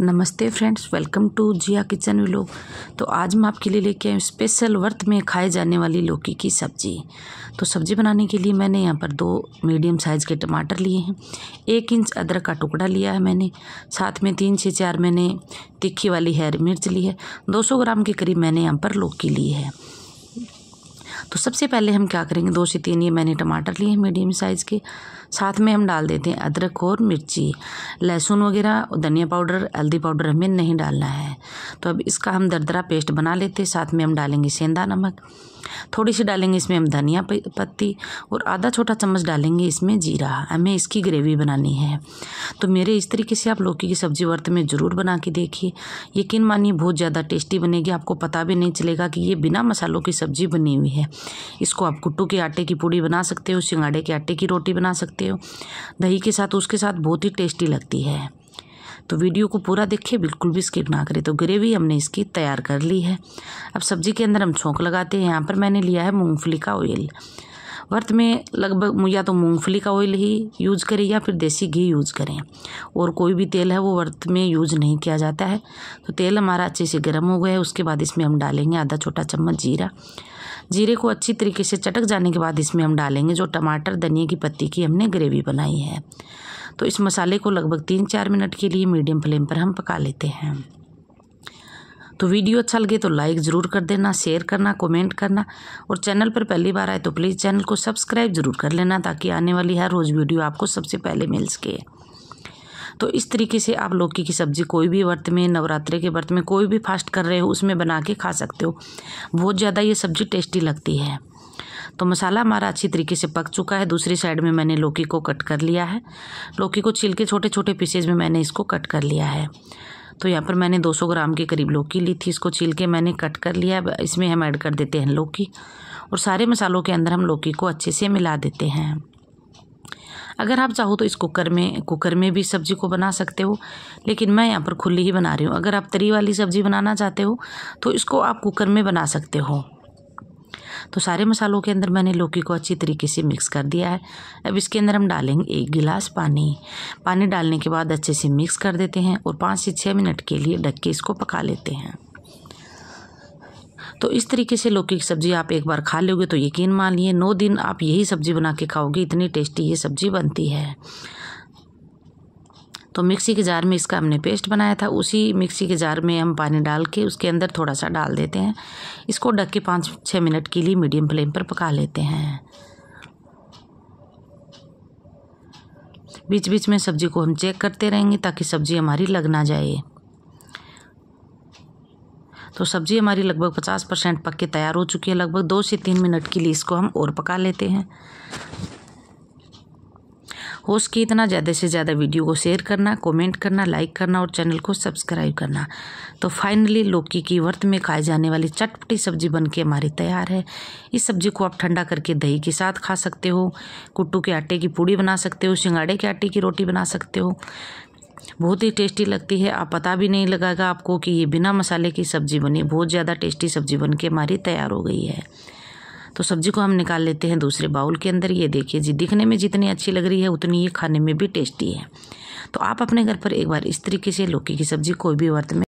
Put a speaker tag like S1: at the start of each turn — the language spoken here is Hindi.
S1: नमस्ते friends welcome to Jiya kitchen लोग तो आज मैं आपके लिए लेके आई स्पेशल वर्त में खाए जाने वाली लौकी की सब्ज़ी तो सब्ज़ी बनाने के लिए मैंने यहाँ पर दो मीडियम साइज़ के टमाटर लिए हैं एक इंच अदरक का टुकड़ा लिया है मैंने साथ में तीन से चार मैंने तीखी वाली हरी मिर्च ली है दो ग्राम के करीब मैंने यहाँ पर लौकी ली है तो सबसे पहले हम क्या करेंगे दो से तीन ये मैंने टमाटर लिए हैं मीडियम साइज़ के साथ में हम डाल देते हैं अदरक और मिर्ची लहसुन वगैरह धनिया पाउडर हल्दी पाउडर हमें नहीं डालना है तो अब इसका हम दरदरा पेस्ट बना लेते हैं साथ में हम डालेंगे सेंधा नमक थोड़ी सी डालेंगे इसमें हम धनिया पत्ती और आधा छोटा चम्मच डालेंगे इसमें जीरा हमें इसकी ग्रेवी बनानी है तो मेरे इस तरीके से आप लौकी की सब्ज़ी वर्त में ज़रूर बना के देखिए यकीन मानिए बहुत ज़्यादा टेस्टी बनेगी आपको पता भी नहीं चलेगा कि ये बिना मसालों की सब्ज़ी बनी हुई है इसको आप कुट्टू के आटे की पूड़ी बना सकते हो सिंगाड़े के आटे की रोटी बना सकते हो दही के साथ उसके साथ बहुत ही टेस्टी लगती है तो वीडियो को पूरा देखिए बिल्कुल भी स्किप ना करें तो ग्रेवी हमने इसकी तैयार कर ली है अब सब्जी के अंदर हम छोंक लगाते हैं यहाँ पर मैंने लिया है मूँगफली का ऑयल वर्त में लगभग या तो मूंगफली का ऑयल ही यूज करें या फिर देसी घी यूज करें और कोई भी तेल है वो वर्त में यूज नहीं किया जाता है तो तेल हमारा अच्छे से गर्म हो गया है उसके बाद इसमें हम डालेंगे आधा छोटा चम्मच जीरा जीरे को अच्छी तरीके से चटक जाने के बाद इसमें हम डालेंगे जो टमाटर धनिया की पत्ती की हमने ग्रेवी बनाई है तो इस मसाले को लगभग तीन चार मिनट के लिए मीडियम फ्लेम पर हम पका लेते हैं तो वीडियो अच्छा लगे तो लाइक ज़रूर कर देना शेयर करना कमेंट करना और चैनल पर पहली बार आए तो प्लीज़ चैनल को सब्सक्राइब ज़रूर कर लेना ताकि आने वाली हर रोज़ वीडियो आपको सबसे पहले मिल सके तो इस तरीके से आप लौकी की सब्ज़ी कोई भी व्रत में नवरात्रे के व्रत में कोई भी फास्ट कर रहे हो उसमें बना के खा सकते हो बहुत ज़्यादा ये सब्ज़ी टेस्टी लगती है तो मसाला हमारा अच्छी तरीके से पक चुका है दूसरी साइड में मैंने लौकी को कट कर लिया है लौकी को छिलके छोटे छोटे पीसेज में मैंने इसको कट कर लिया है तो यहाँ पर मैंने 200 ग्राम के करीब लौकी ली थी इसको छील के मैंने कट कर लिया इसमें हम ऐड कर देते हैं लौकी और सारे मसालों के अंदर हम लौकी को अच्छे से मिला देते हैं अगर आप चाहो तो इस कुकर में कुकर में भी सब्जी को बना सकते हो लेकिन मैं यहाँ पर खुली ही बना रही हूँ अगर आप तरी वाली सब्ज़ी बनाना चाहते हो तो इसको आप कुकर में बना सकते हो तो सारे मसालों के अंदर मैंने लौकी को अच्छी तरीके से मिक्स कर दिया है अब इसके अंदर हम डालेंगे एक गिलास पानी पानी डालने के बाद अच्छे से मिक्स कर देते हैं और पाँच से छः मिनट के लिए ढक के इसको पका लेते हैं तो इस तरीके से लौकी की सब्ज़ी आप एक बार खा लोगे तो यकीन मानिए नौ दिन आप यही सब्ज़ी बना के खाओगे इतनी टेस्टी ये सब्ज़ी बनती है तो मिक्सी के जार में इसका हमने पेस्ट बनाया था उसी मिक्सी के जार में हम पानी डाल के उसके अंदर थोड़ा सा डाल देते हैं इसको ढक के पाँच छः मिनट के लिए मीडियम फ्लेम पर पका लेते हैं बीच बीच में सब्ज़ी को हम चेक करते रहेंगे ताकि सब्ज़ी हमारी लग ना जाए तो सब्ज़ी हमारी लगभग पचास परसेंट पक के तैयार हो चुकी है लगभग दो से तीन मिनट के लिए इसको हम और पका लेते हैं हो सके इतना ज़्यादा से ज़्यादा वीडियो को शेयर करना कमेंट करना लाइक करना और चैनल को सब्सक्राइब करना तो फाइनली लौकी की वर्त में खाए जाने वाली चटपटी सब्जी बनके हमारी तैयार है इस सब्जी को आप ठंडा करके दही के साथ खा सकते हो कुट्टू के आटे की पूड़ी बना सकते हो सिंगाड़े के आटे की रोटी बना सकते हो बहुत ही टेस्टी लगती है आप पता भी नहीं लगाएगा आपको कि ये बिना मसाले की सब्ज़ी बनी बहुत ज़्यादा टेस्टी सब्ज़ी बन के हमारी तैयार हो गई है तो सब्जी को हम निकाल लेते हैं दूसरे बाउल के अंदर ये देखिए जी दिखने में जितनी अच्छी लग रही है उतनी ये खाने में भी टेस्टी है तो आप अपने घर पर एक बार इस तरीके से लौकी की सब्जी कोई भी वर्त में